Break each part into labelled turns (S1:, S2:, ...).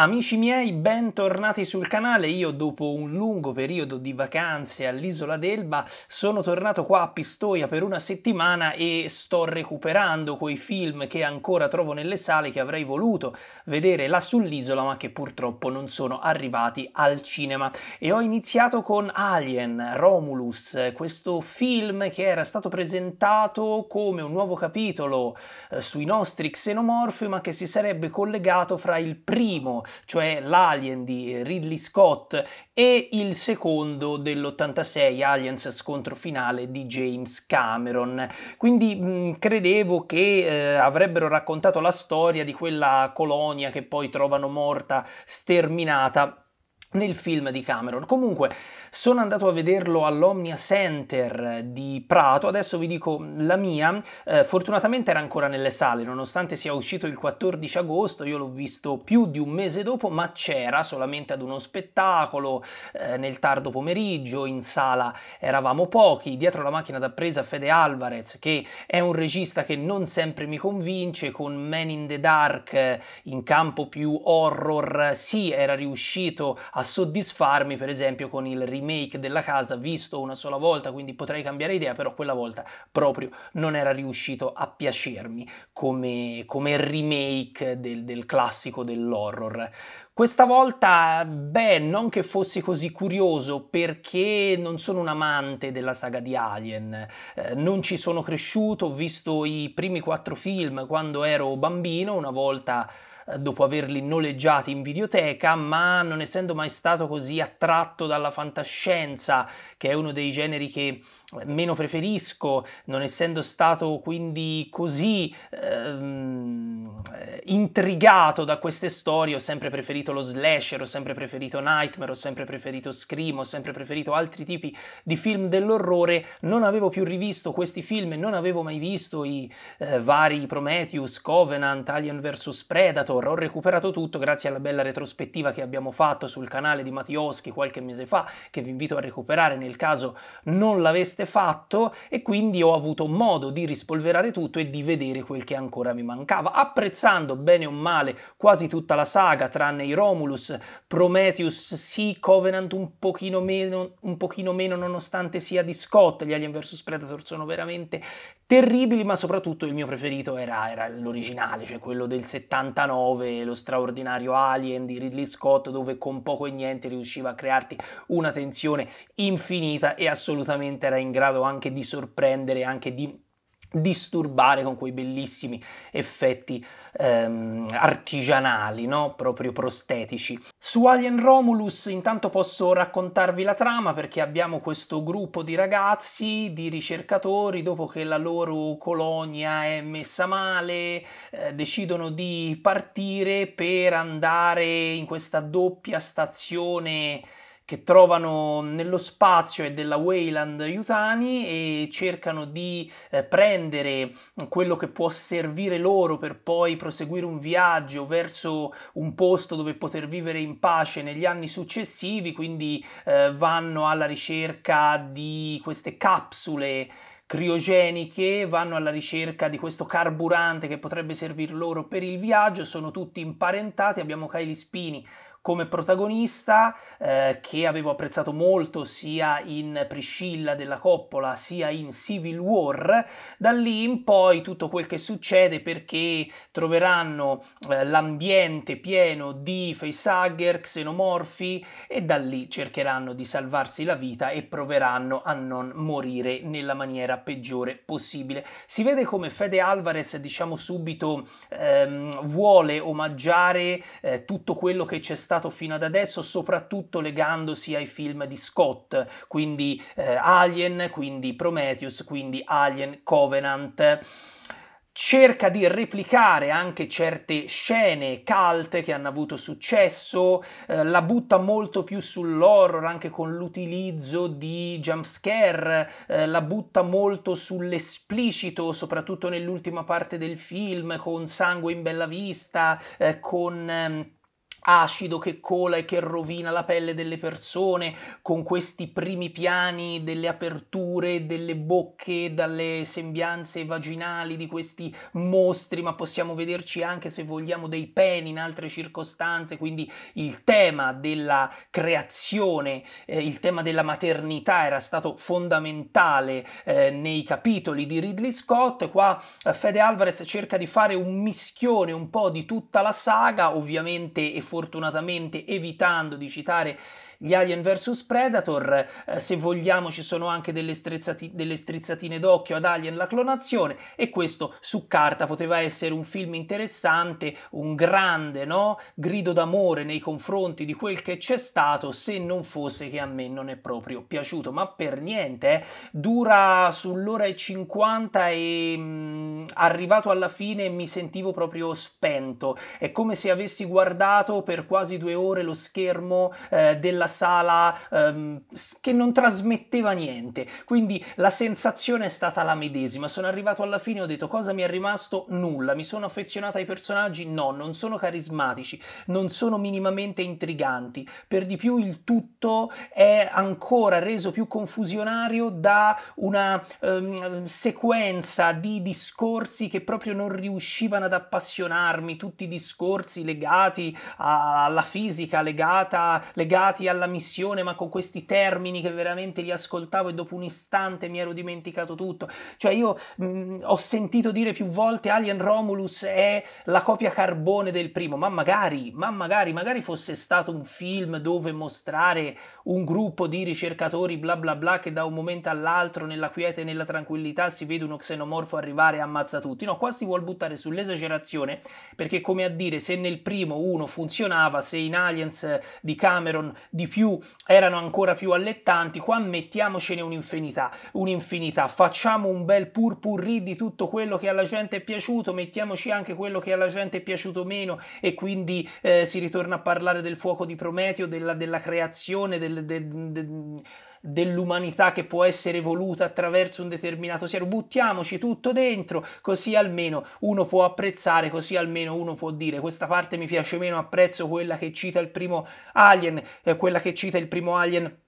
S1: Amici miei, bentornati sul canale. Io dopo un lungo periodo di vacanze all'isola d'Elba sono tornato qua a Pistoia per una settimana e sto recuperando quei film che ancora trovo nelle sale che avrei voluto vedere là sull'isola ma che purtroppo non sono arrivati al cinema. E ho iniziato con Alien Romulus, questo film che era stato presentato come un nuovo capitolo eh, sui nostri xenomorfi ma che si sarebbe collegato fra il primo cioè l'Alien di Ridley Scott e il secondo dell'86 Aliens scontro finale di James Cameron. Quindi mh, credevo che eh, avrebbero raccontato la storia di quella colonia che poi trovano morta, sterminata nel film di Cameron. Comunque sono andato a vederlo all'Omnia Center di Prato, adesso vi dico la mia, eh, fortunatamente era ancora nelle sale, nonostante sia uscito il 14 agosto, io l'ho visto più di un mese dopo, ma c'era solamente ad uno spettacolo eh, nel tardo pomeriggio, in sala eravamo pochi, dietro la macchina da presa Fede Alvarez che è un regista che non sempre mi convince con Man in the Dark eh, in campo più horror, sì, era riuscito a a soddisfarmi per esempio con il remake della casa visto una sola volta, quindi potrei cambiare idea, però quella volta proprio non era riuscito a piacermi come, come remake del, del classico dell'horror. Questa volta, beh, non che fossi così curioso perché non sono un amante della saga di Alien, eh, non ci sono cresciuto, ho visto i primi quattro film quando ero bambino, una volta dopo averli noleggiati in videoteca, ma non essendo mai stato così attratto dalla fantascienza, che è uno dei generi che eh, meno preferisco, non essendo stato quindi così... Ehm, intrigato da queste storie, ho sempre preferito lo slasher, ho sempre preferito Nightmare, ho sempre preferito Scream, ho sempre preferito altri tipi di film dell'orrore, non avevo più rivisto questi film e non avevo mai visto i eh, vari Prometheus, Covenant, Alien vs Predator, ho recuperato tutto grazie alla bella retrospettiva che abbiamo fatto sul canale di Mattioschi qualche mese fa, che vi invito a recuperare nel caso non l'aveste fatto e quindi ho avuto modo di rispolverare tutto e di vedere quel che ancora mi mancava, apprezzando bene o male quasi tutta la saga, tranne i Romulus, Prometheus sì, Covenant un pochino meno, un pochino meno nonostante sia di Scott, gli Alien vs Predator sono veramente terribili, ma soprattutto il mio preferito era, era l'originale, cioè quello del 79, lo straordinario Alien di Ridley Scott, dove con poco e niente riusciva a crearti una tensione infinita e assolutamente era in grado anche di sorprendere, anche di disturbare con quei bellissimi effetti ehm, artigianali, no? proprio prostetici. Su Alien Romulus intanto posso raccontarvi la trama perché abbiamo questo gruppo di ragazzi, di ricercatori, dopo che la loro colonia è messa male, eh, decidono di partire per andare in questa doppia stazione che trovano nello spazio e della Wayland Yutani e cercano di eh, prendere quello che può servire loro per poi proseguire un viaggio verso un posto dove poter vivere in pace negli anni successivi, quindi eh, vanno alla ricerca di queste capsule criogeniche, vanno alla ricerca di questo carburante che potrebbe servir loro per il viaggio, sono tutti imparentati, abbiamo Kylie Spini come protagonista eh, che avevo apprezzato molto sia in Priscilla della Coppola sia in Civil War. Da lì in poi tutto quel che succede perché troveranno eh, l'ambiente pieno di facehugger, xenomorfi e da lì cercheranno di salvarsi la vita e proveranno a non morire nella maniera peggiore possibile. Si vede come Fede Alvarez, diciamo subito, ehm, vuole omaggiare eh, tutto quello che c'è stato mostrato fino ad adesso, soprattutto legandosi ai film di Scott, quindi eh, Alien, quindi Prometheus, quindi Alien Covenant cerca di replicare anche certe scene cult che hanno avuto successo, eh, la butta molto più sull'horror anche con l'utilizzo di jumpscare, eh, la butta molto sull'esplicito, soprattutto nell'ultima parte del film, con sangue in bella vista, eh, con... Ehm, acido che cola e che rovina la pelle delle persone, con questi primi piani delle aperture, delle bocche, dalle sembianze vaginali di questi mostri, ma possiamo vederci anche se vogliamo dei peni in altre circostanze, quindi il tema della creazione, eh, il tema della maternità era stato fondamentale eh, nei capitoli di Ridley Scott, qua eh, Fede Alvarez cerca di fare un mischione un po' di tutta la saga, ovviamente e fuori fortunatamente evitando di citare gli Alien vs Predator, eh, se vogliamo ci sono anche delle, strizzati, delle strizzatine d'occhio ad Alien la clonazione e questo su carta poteva essere un film interessante, un grande no? grido d'amore nei confronti di quel che c'è stato se non fosse che a me non è proprio piaciuto, ma per niente, eh. dura sull'ora e 50 e mh, mm, arrivato alla fine mi sentivo proprio spento, è come se avessi guardato per quasi due ore lo schermo eh, della sala ehm, che non trasmetteva niente, quindi la sensazione è stata la medesima. Sono arrivato alla fine e ho detto cosa mi è rimasto? Nulla. Mi sono affezionato ai personaggi? No, non sono carismatici, non sono minimamente intriganti. Per di più il tutto è ancora reso più confusionario da una ehm, sequenza di discorsi che proprio non riuscivano ad appassionarmi, tutti i discorsi legati alla fisica, legata, legati alla alla missione, ma con questi termini che veramente li ascoltavo e dopo un istante mi ero dimenticato tutto. Cioè io mh, ho sentito dire più volte Alien Romulus è la copia carbone del primo, ma magari, ma magari, magari fosse stato un film dove mostrare un gruppo di ricercatori bla bla bla che da un momento all'altro nella quiete e nella tranquillità si vede uno xenomorfo arrivare e ammazza tutti. No, qua si vuol buttare sull'esagerazione perché come a dire se nel primo uno funzionava, se in Aliens di Cameron di più erano ancora più allettanti, qua mettiamocene un'infinità, un'infinità, facciamo un bel purpurri di tutto quello che alla gente è piaciuto, mettiamoci anche quello che alla gente è piaciuto meno e quindi eh, si ritorna a parlare del fuoco di Prometeo, della, della creazione, del, del, del dell'umanità che può essere evoluta attraverso un determinato siero. Buttiamoci tutto dentro, così almeno uno può apprezzare, così almeno uno può dire questa parte mi piace meno, apprezzo quella che cita il primo Alien, eh, quella che cita il primo Alien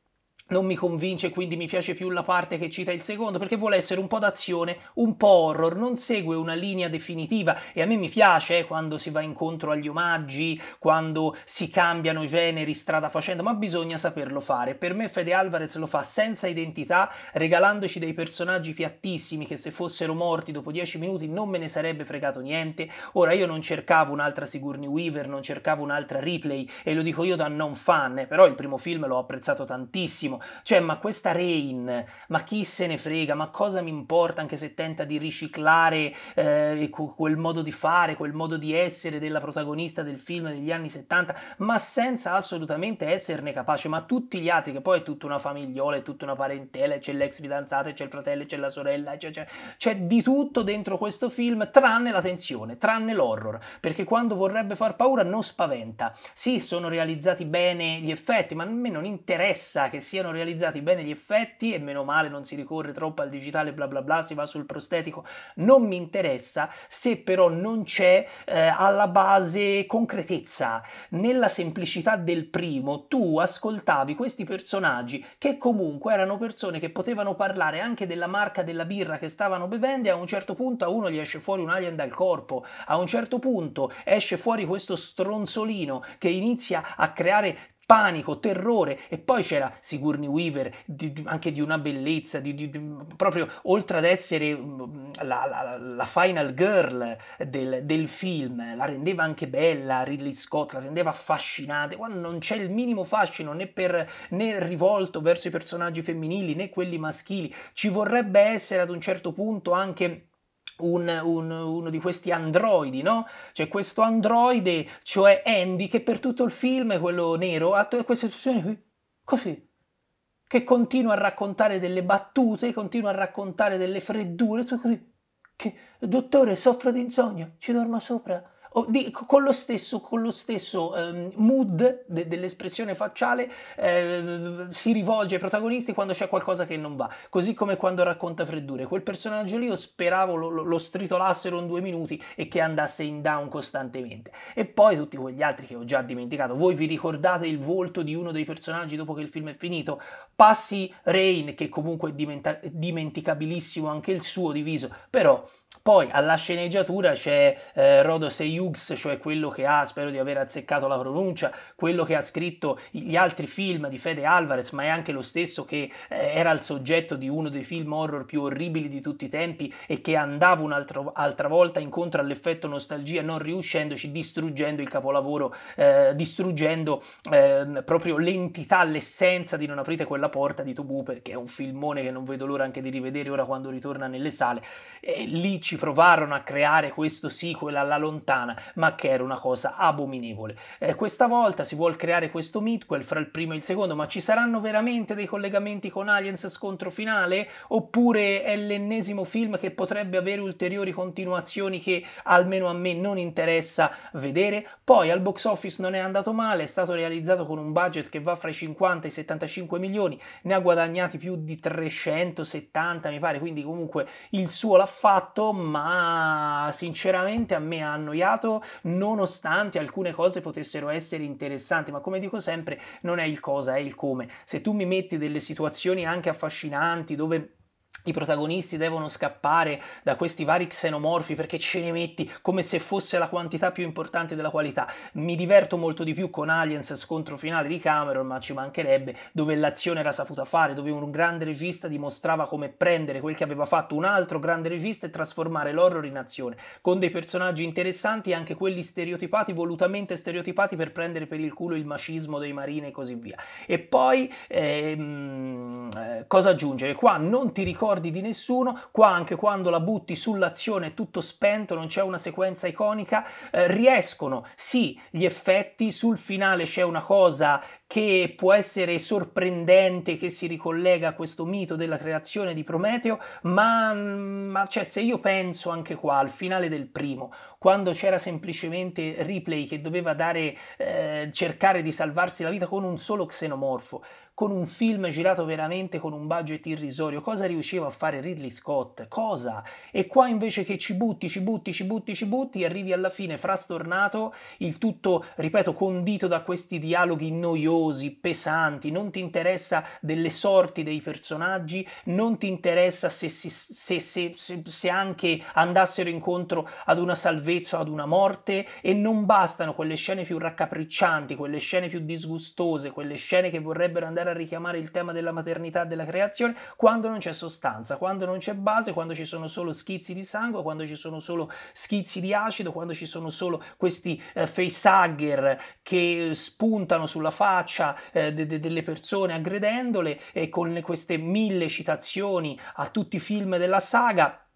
S1: non mi convince, quindi mi piace più la parte che cita il secondo, perché vuole essere un po' d'azione, un po' horror, non segue una linea definitiva e a me mi piace eh, quando si va incontro agli omaggi, quando si cambiano generi strada facendo, ma bisogna saperlo fare. Per me Fede Alvarez lo fa senza identità, regalandoci dei personaggi piattissimi che se fossero morti dopo dieci minuti non me ne sarebbe fregato niente. Ora io non cercavo un'altra Sigourney Weaver, non cercavo un'altra replay e lo dico io da non fan, eh, però il primo film l'ho apprezzato tantissimo cioè, ma questa Rain, ma chi se ne frega, ma cosa mi importa anche se tenta di riciclare eh, quel modo di fare, quel modo di essere della protagonista del film degli anni 70, ma senza assolutamente esserne capace, ma tutti gli altri, che poi è tutta una famigliola, è tutta una parentela, c'è l'ex fidanzata, c'è il fratello, c'è la sorella, c'è, c'è, c'è di tutto dentro questo film, tranne la tensione, tranne l'horror, perché quando vorrebbe far paura non spaventa. Sì, sono realizzati bene gli effetti, ma a me non interessa che siano siano realizzati bene gli effetti e meno male non si ricorre troppo al digitale bla bla bla, si va sul prostetico, non mi interessa se però non c'è eh, alla base concretezza. Nella semplicità del primo tu ascoltavi questi personaggi che comunque erano persone che potevano parlare anche della marca della birra che stavano bevendo e a un certo punto a uno gli esce fuori un alien dal corpo, a un certo punto esce fuori questo stronzolino che inizia a creare panico, terrore e poi c'era Sigourney Weaver di, di, anche di una bellezza, di, proprio oltre ad essere mm, la, la, la final girl del, del, film, la rendeva anche bella Ridley Scott, la rendeva affascinante, qua non c'è il minimo fascino né, per, né rivolto verso i personaggi femminili né quelli maschili, ci vorrebbe essere ad un certo punto anche un, un, uno di questi androidi, no? C'è cioè, questo androide, cioè Andy, che per tutto il film, quello nero, ha queste situazioni qui, così, che continua a raccontare delle battute, continua a raccontare delle freddure, tutto così. Che, dottore, soffro di insonnia, ci dorma sopra di, con lo stesso, con lo stesso um, mood de, dell'espressione facciale eh, si rivolge ai protagonisti quando c'è qualcosa che non va, così come quando racconta freddure. Quel personaggio lì io speravo lo, lo, stritolassero in due minuti e che andasse in down costantemente. E poi tutti quegli altri che ho già dimenticato. Voi vi ricordate il volto di uno dei personaggi dopo che il film è finito? Passi Rain, che comunque è dimenta- dimenticabilissimo anche il suo diviso, però poi alla sceneggiatura c'è eh, Rodo Seyugs, cioè quello che ha, spero di aver azzeccato la pronuncia, quello che ha scritto gli altri film di Fede Alvarez, ma è anche lo stesso che eh, era il soggetto di uno dei film horror più orribili di tutti i tempi e che andava un'altra volta incontro all'effetto nostalgia, non riuscendoci, distruggendo il capolavoro, eh, distruggendo ehm, proprio l'entità, l'essenza di Non aprite quella porta di Tubu, perché è un filmone che non vedo l'ora anche di rivedere ora quando ritorna nelle sale. E lì ci provarono a creare questo sequel alla lontana, ma che era una cosa abominevole. Eh, questa volta si vuole creare questo midquel fra il primo e il secondo, ma ci saranno veramente dei collegamenti con Aliens scontro finale? Oppure è l'ennesimo film che potrebbe avere ulteriori continuazioni che almeno a me non interessa vedere? Poi al box office non è andato male, è stato realizzato con un budget che va fra i 50 e i 75 milioni, ne ha guadagnati più di 370 mi pare, quindi comunque il suo l'ha fatto, ma sinceramente a me ha annoiato nonostante alcune cose potessero essere interessanti, ma come dico sempre non è il cosa, è il come. Se tu mi metti delle situazioni anche affascinanti dove i protagonisti devono scappare da questi vari xenomorfi perché ce ne metti come se fosse la quantità più importante della qualità. Mi diverto molto di più con Aliens scontro finale di Cameron, ma ci mancherebbe, dove l'azione era saputa fare, dove un grande regista dimostrava come prendere quel che aveva fatto un altro grande regista e trasformare l'horror in azione, con dei personaggi interessanti, anche quelli stereotipati, volutamente stereotipati per prendere per il culo il macismo dei marini e così via. E poi ehm, eh, cosa aggiungere? Qua non ti ricordo ricordi di nessuno, qua anche quando la butti sull'azione è tutto spento, non c'è una sequenza iconica, eh, riescono sì gli effetti, sul finale c'è una cosa che può essere sorprendente, che si ricollega a questo mito della creazione di Prometeo, ma, mm, ma cioè, se io penso anche qua al finale del primo, quando c'era semplicemente Ripley che doveva dare, eh, cercare di salvarsi la vita con un solo xenomorfo, con un film girato veramente con un budget irrisorio. Cosa riusciva a fare Ridley Scott? Cosa? E qua invece che ci butti, ci butti, ci butti, ci butti, arrivi alla fine frastornato, il tutto, ripeto, condito da questi dialoghi noiosi, pesanti, non ti interessa delle sorti dei personaggi, non ti interessa se, si, se, se, se anche andassero incontro ad una salvezza o ad una morte e non bastano quelle scene più raccapriccianti, quelle scene più disgustose, quelle scene che vorrebbero andare a a richiamare il tema della maternità della creazione quando non c'è sostanza, quando non c'è base, quando ci sono solo schizzi di sangue, quando ci sono solo schizzi di acido, quando ci sono solo questi eh, facehugger che spuntano sulla faccia eh, de- de- delle persone aggredendole e con queste mille citazioni a tutti i film della saga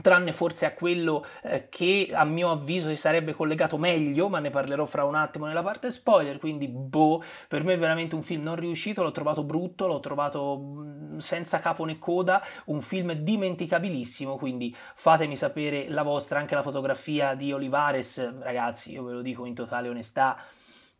S1: tranne forse a quello eh, che a mio avviso si sarebbe collegato meglio, ma ne parlerò fra un attimo nella parte spoiler, quindi boh, per me è veramente un film non riuscito, l'ho trovato brutto, l'ho trovato mm, senza capo né coda, un film dimenticabilissimo, quindi fatemi sapere la vostra, anche la fotografia di Olivares, ragazzi, io ve lo dico in totale onestà,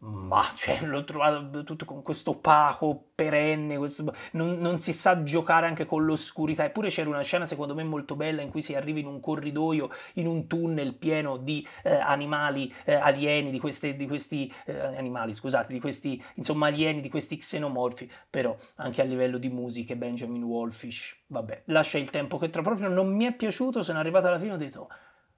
S1: ma cioè, l'ho trovato tutto con questo opaco perenne, questo... Non, non, si sa giocare anche con l'oscurità. Eppure c'era una scena, secondo me, molto bella in cui si arriva in un corridoio, in un tunnel pieno di eh, animali eh, alieni, di, queste, di questi eh, animali, scusate, di questi insomma alieni, di questi xenomorfi. Però anche a livello di musiche, Benjamin Wolfish. Vabbè, lascia il tempo che tra Proprio non mi è piaciuto, sono arrivato alla fine, ho detto.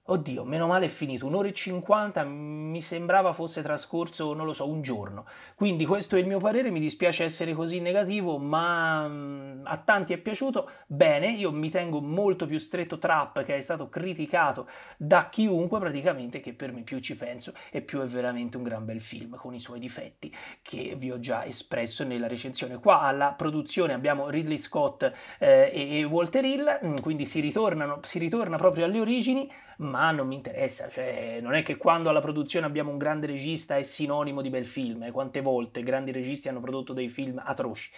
S1: Oddio, meno male è finito, un'ora e cinquanta mm, mi sembrava fosse trascorso, non lo so, un giorno. Quindi questo è il mio parere, mi dispiace essere così negativo, ma mm, a tanti è piaciuto. Bene, io mi tengo molto più stretto Trap, che è stato criticato da chiunque praticamente, che per me più ci penso e più è veramente un gran bel film, con i suoi difetti, che vi ho già espresso nella recensione. Qua alla produzione abbiamo Ridley Scott eh, e, Walter Hill, mm, quindi si, ritornano, si ritorna proprio alle origini, ma non mi interessa, cioè non è che quando alla produzione abbiamo un grande regista è sinonimo di bel film, e eh, quante volte grandi registi hanno prodotto dei film atroci.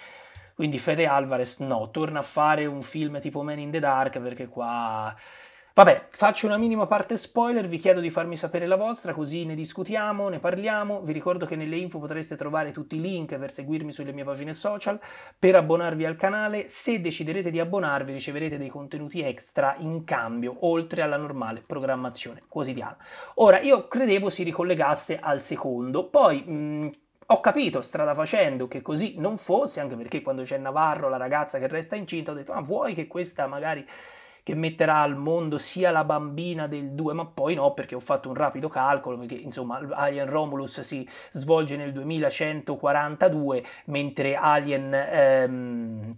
S1: Quindi Fede Alvarez no, torna a fare un film tipo Man in the Dark perché qua Vabbè, faccio una minima parte spoiler, vi chiedo di farmi sapere la vostra, così ne discutiamo, ne parliamo. Vi ricordo che nelle info potreste trovare tutti i link per seguirmi sulle mie pagine social, per abbonarvi al canale. Se deciderete di abbonarvi riceverete dei contenuti extra in cambio, oltre alla normale programmazione quotidiana. Ora, io credevo si ricollegasse al secondo, poi... Mh, mm, ho capito strada facendo che così non fosse, anche perché quando c'è Navarro, la ragazza che resta incinta, ho detto, ah, vuoi che questa magari che metterà al mondo sia la bambina del 2, ma poi no, perché ho fatto un rapido calcolo, perché insomma Alien Romulus si svolge nel 2142, mentre Alien... Ehm,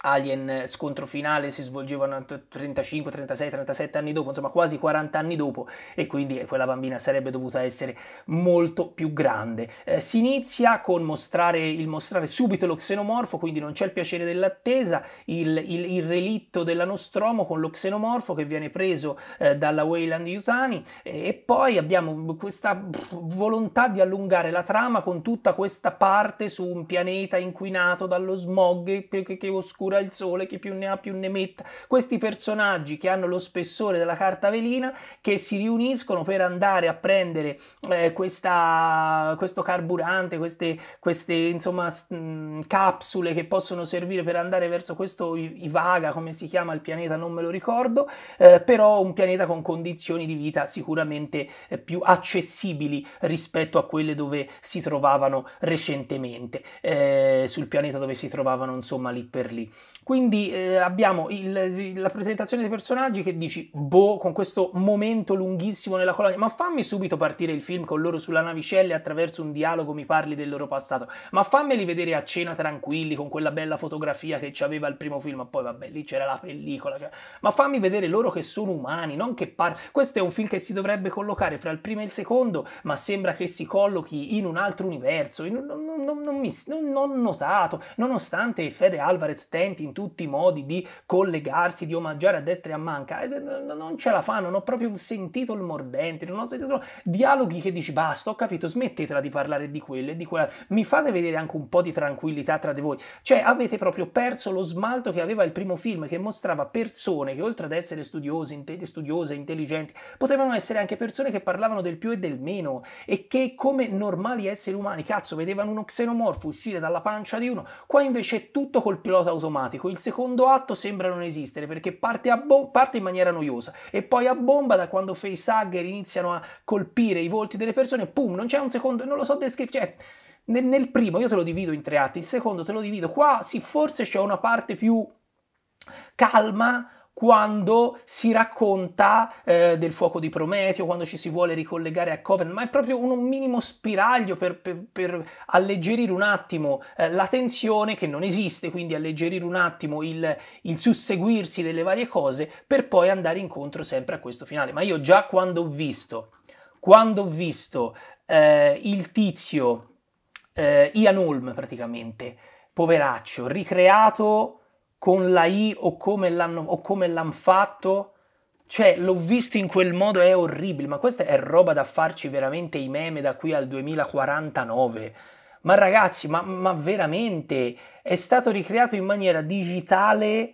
S1: Alien eh, scontro finale si svolgevano 35, 36, 37 anni dopo, insomma quasi 40 anni dopo e quindi eh, quella bambina sarebbe dovuta essere molto più grande. Eh, si inizia con mostrare, il mostrare subito lo xenomorfo, quindi non c'è il piacere dell'attesa, il, il, il relitto della Nostromo con lo xenomorfo che viene preso eh, dalla Wayland Yutani e, poi abbiamo questa volontà di allungare la trama con tutta questa parte su un pianeta inquinato dallo smog che, che, che oscura misura il sole, chi più ne ha più ne metta. Questi personaggi che hanno lo spessore della carta velina che si riuniscono per andare a prendere eh, questa, questo carburante, queste, queste insomma, mh, capsule che possono servire per andare verso questo Ivaga, come si chiama il pianeta, non me lo ricordo, eh, però un pianeta con condizioni di vita sicuramente eh, più accessibili rispetto a quelle dove si trovavano recentemente, eh, sul pianeta dove si trovavano insomma lì per lì. Quindi eh, abbiamo il, la presentazione dei personaggi che dici, boh, con questo momento lunghissimo nella colonia, ma fammi subito partire il film con loro sulla navicella e attraverso un dialogo mi parli del loro passato, ma fammeli vedere a cena tranquilli con quella bella fotografia che c'aveva il primo film, ma poi vabbè, lì c'era la pellicola, cioè... ma fammi vedere loro che sono umani, non che par... Questo è un film che si dovrebbe collocare fra il primo e il secondo, ma sembra che si collochi in un altro universo, in... non, non, non, mi... non, ho notato, nonostante Fede Alvarez tenga intenti in tutti i modi di collegarsi, di omaggiare a destra e a manca, non ce la fanno, non ho proprio sentito il mordente, non ho sentito dialoghi che dici basta, ho capito, smettetela di parlare di quello e di quella, mi fate vedere anche un po' di tranquillità tra di voi, cioè avete proprio perso lo smalto che aveva il primo film che mostrava persone che oltre ad essere studiosi, inte- studiose, intelligenti, potevano essere anche persone che parlavano del più e del meno e che come normali esseri umani, cazzo, vedevano uno xenomorfo uscire dalla pancia di uno, qua invece è tutto col pilota automatico automatico. Il secondo atto sembra non esistere perché parte, bo- parte in maniera noiosa e poi a bomba da quando face hugger iniziano a colpire i volti delle persone, pum, non c'è un secondo, non lo so descrivere. Cioè, nel, nel, primo io te lo divido in tre atti, il secondo te lo divido qua, sì, forse c'è una parte più calma quando si racconta eh, del fuoco di Prometeo, quando ci si vuole ricollegare a Coven, ma è proprio un minimo spiraglio per, per, per alleggerire un attimo eh, la tensione che non esiste, quindi alleggerire un attimo il, il, susseguirsi delle varie cose per poi andare incontro sempre a questo finale. Ma io già quando ho visto, quando ho visto eh, il tizio eh, Ian Holm praticamente, poveraccio, ricreato con la I o come l'hanno, o come l'hanno fatto. Cioè, l'ho visto in quel modo, è orribile, ma questa è roba da farci veramente i meme da qui al 2049. Ma ragazzi, ma, ma veramente è stato ricreato in maniera digitale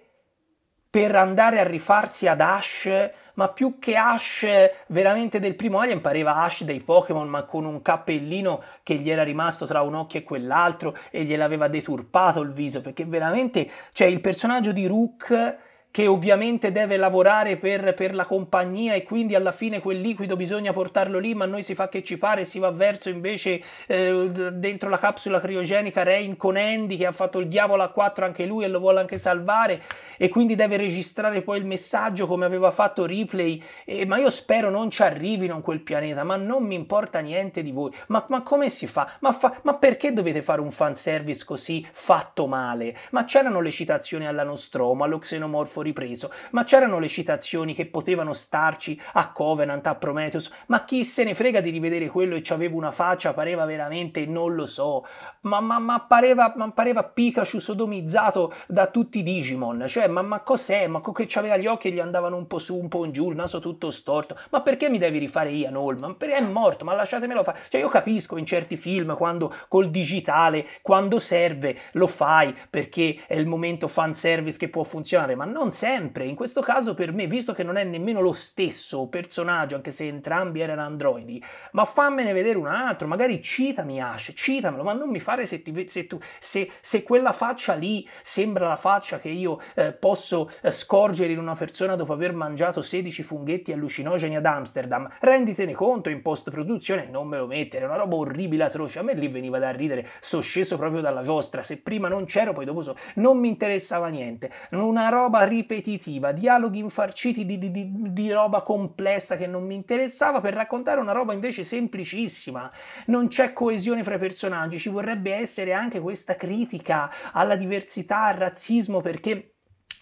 S1: per andare a rifarsi ad Ash ma più che Ash veramente del primo Alien pareva Ash dei Pokémon, ma con un cappellino che gli era rimasto tra un occhio e quell'altro e gliel'aveva deturpato il viso, perché veramente, cioè il personaggio di Rook che ovviamente deve lavorare per, per, la compagnia e quindi alla fine quel liquido bisogna portarlo lì, ma noi si fa che ci pare, si va verso invece eh, dentro la capsula criogenica Rein con Andy che ha fatto il diavolo a 4 anche lui e lo vuole anche salvare e quindi deve registrare poi il messaggio come aveva fatto Ripley, eh, ma io spero non ci arrivino a quel pianeta, ma non mi importa niente di voi, ma, ma come si fa? Ma, fa? ma perché dovete fare un fanservice così fatto male? Ma c'erano le citazioni alla Nostromo, allo xenomorfo ripreso, ma c'erano le citazioni che potevano starci a Covenant, a Prometheus, ma chi se ne frega di rivedere quello e ci aveva una faccia, pareva veramente, non lo so, ma, ma, ma, pareva, ma pareva Pikachu sodomizzato da tutti i Digimon, cioè ma, ma cos'è, ma co che c'aveva gli occhi e gli andavano un po' su, un po' in giù, il naso tutto storto, ma perché mi devi rifare Ian Holman? Perché è morto, ma lasciatemelo fare, cioè io capisco in certi film quando col digitale, quando serve, lo fai perché è il momento fanservice che può funzionare, ma non sempre. In questo caso per me, visto che non è nemmeno lo stesso personaggio, anche se entrambi erano androidi, ma fammene vedere un altro, magari citami Ash, citamelo, ma non mi fare se, ti, se, tu, se, se quella faccia lì sembra la faccia che io eh, posso eh, scorgere in una persona dopo aver mangiato 16 funghetti allucinogeni ad Amsterdam. Renditene conto in post-produzione, non me lo mettere, è una roba orribile, atroce. A me lì veniva da ridere, sono sceso proprio dalla giostra, se prima non c'ero, poi dopo so, non mi interessava niente. Una roba ripetuta ripetitiva, dialoghi infarciti di, di, di, roba complessa che non mi interessava per raccontare una roba invece semplicissima. Non c'è coesione fra i personaggi, ci vorrebbe essere anche questa critica alla diversità, al razzismo perché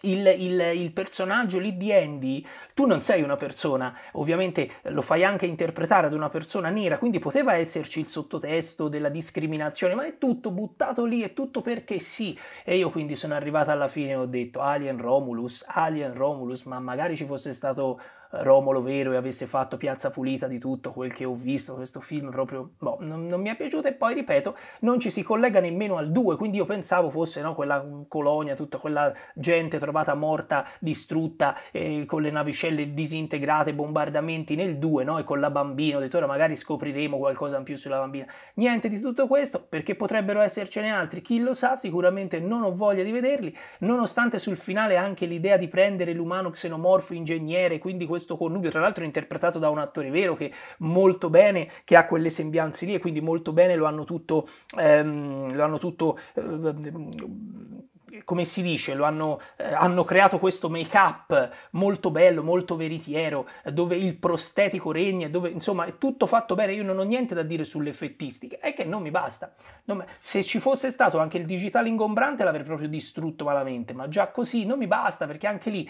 S1: il, il, il, personaggio lì di Andy, tu non sei una persona, ovviamente lo fai anche interpretare ad una persona nera, quindi poteva esserci il sottotesto della discriminazione, ma è tutto buttato lì, è tutto perché sì. E io quindi sono arrivata alla fine e ho detto Alien Romulus, Alien Romulus, ma magari ci fosse stato Romolo Vero e avesse fatto Piazza Pulita di tutto quel che ho visto, questo film proprio boh, non, non, mi è piaciuto e poi ripeto non ci si collega nemmeno al 2, quindi io pensavo fosse no, quella colonia, tutta quella gente trovata morta, distrutta, eh, con le navicelle disintegrate, bombardamenti nel 2 no, e con la bambina, ho detto ora magari scopriremo qualcosa in più sulla bambina, niente di tutto questo perché potrebbero essercene altri, chi lo sa sicuramente non ho voglia di vederli, nonostante sul finale anche l'idea di prendere l'umano xenomorfo ingegnere, quindi questo questo connubio, tra l'altro interpretato da un attore vero che molto bene, che ha quelle sembianze lì e quindi molto bene lo hanno tutto, ehm, lo hanno tutto ehm, come si dice, hanno, eh, hanno, creato questo make-up molto bello, molto veritiero, dove il prostetico regna, dove insomma è tutto fatto bene, io non ho niente da dire sulle sull'effettistica, è che non mi basta. Non, se ci fosse stato anche il digitale ingombrante l'avrei proprio distrutto malamente, ma già così non mi basta perché anche lì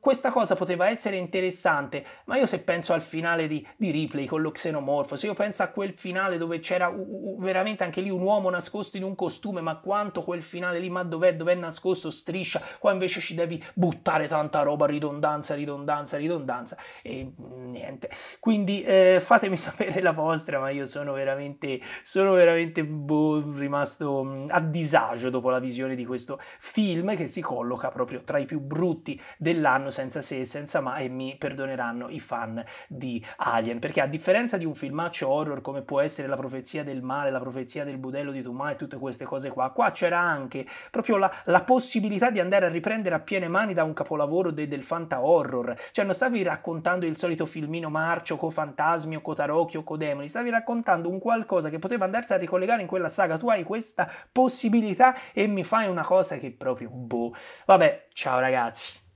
S1: questa cosa poteva essere interessante, ma io se penso al finale di, di Ripley con lo xenomorfo, se io penso a quel finale dove c'era u, u, veramente anche lì un uomo nascosto in un costume, ma quanto quel finale lì, ma dove dove, dove è nascosto striscia, qua invece ci devi buttare tanta roba, ridondanza, ridondanza, ridondanza e niente. Quindi eh, fatemi sapere la vostra, ma io sono veramente, sono veramente boh, rimasto mm, a disagio dopo la visione di questo film che si colloca proprio tra i più brutti dell'anno senza se e senza ma e mi perdoneranno i fan di Alien, perché a differenza di un filmaccio horror come può essere La profezia del male, La profezia del budello di Tumà e tutte queste cose qua, qua c'era anche proprio proprio la, la, possibilità di andare a riprendere a piene mani da un capolavoro de, del fanta horror. Cioè, non stavi raccontando il solito filmino marcio con fantasmi o con tarocchi o con demoni, stavi raccontando un qualcosa che poteva andarsi a ricollegare in quella saga. Tu hai questa possibilità e mi fai una cosa che proprio boh. Vabbè, ciao ragazzi.